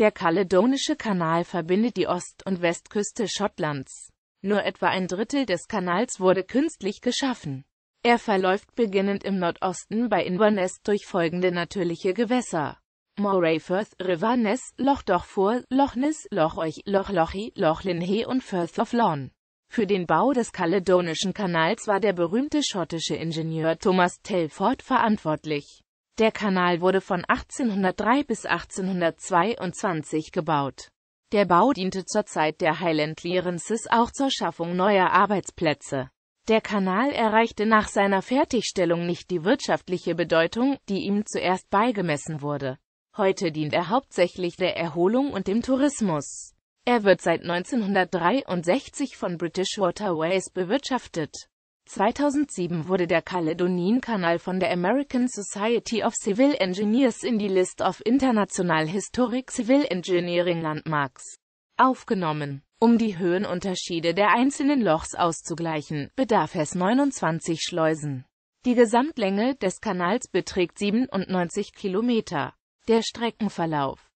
Der Kaledonische Kanal verbindet die Ost- und Westküste Schottlands. Nur etwa ein Drittel des Kanals wurde künstlich geschaffen. Er verläuft beginnend im Nordosten bei Inverness durch folgende natürliche Gewässer. Moray Firth, River Ness, Loch Dochfur, Loch Ness, Loch Euch, Loch Lochy, Loch Linhe und Firth of Lorn. Für den Bau des Kaledonischen Kanals war der berühmte schottische Ingenieur Thomas Telford verantwortlich. Der Kanal wurde von 1803 bis 1822 gebaut. Der Bau diente zur Zeit der Highland Clearances auch zur Schaffung neuer Arbeitsplätze. Der Kanal erreichte nach seiner Fertigstellung nicht die wirtschaftliche Bedeutung, die ihm zuerst beigemessen wurde. Heute dient er hauptsächlich der Erholung und dem Tourismus. Er wird seit 1963 von British Waterways bewirtschaftet. 2007 wurde der Caledonien-Kanal von der American Society of Civil Engineers in die List of International Historic Civil Engineering Landmarks aufgenommen. Um die Höhenunterschiede der einzelnen Lochs auszugleichen, bedarf es 29 Schleusen. Die Gesamtlänge des Kanals beträgt 97 Kilometer. Der Streckenverlauf